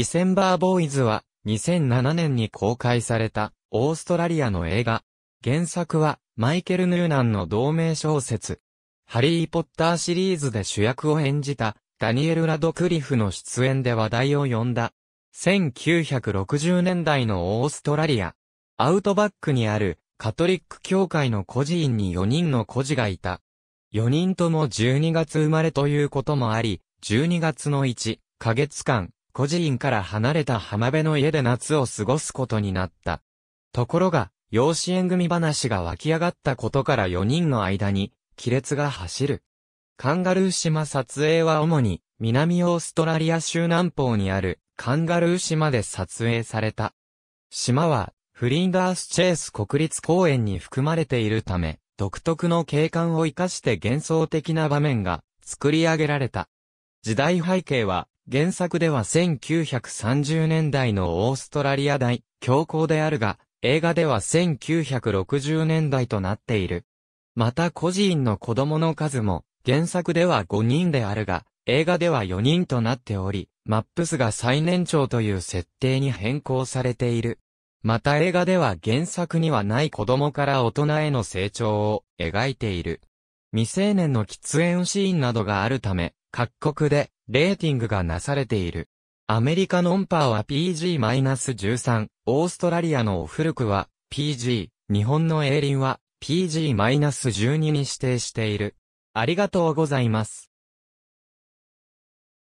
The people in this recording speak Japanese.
ディセンバーボーイズは2007年に公開されたオーストラリアの映画。原作はマイケル・ヌーナンの同名小説。ハリー・ポッターシリーズで主役を演じたダニエル・ラドクリフの出演で話題を呼んだ。1960年代のオーストラリア。アウトバックにあるカトリック教会の孤児院に4人の孤児がいた。4人とも12月生まれということもあり、12月の1ヶ月間、孤児院から離れた浜辺の家で夏を過ごすことになった。ところが、養子縁組話が湧き上がったことから4人の間に、亀裂が走る。カンガルー島撮影は主に、南オーストラリア州南方にある、カンガルー島で撮影された。島は、フリンダースチェース国立公園に含まれているため、独特の景観を活かして幻想的な場面が作り上げられた。時代背景は原作では1930年代のオーストラリア大、教皇であるが、映画では1960年代となっている。また孤児院の子供の数も、原作では5人であるが、映画では4人となっており、マップスが最年長という設定に変更されている。また映画では原作にはない子供から大人への成長を描いている。未成年の喫煙シーンなどがあるため、各国でレーティングがなされている。アメリカのオンパーは PG-13、オーストラリアのオフルクは PG、日本のエーリンは PG-12 に指定している。ありがとうございます。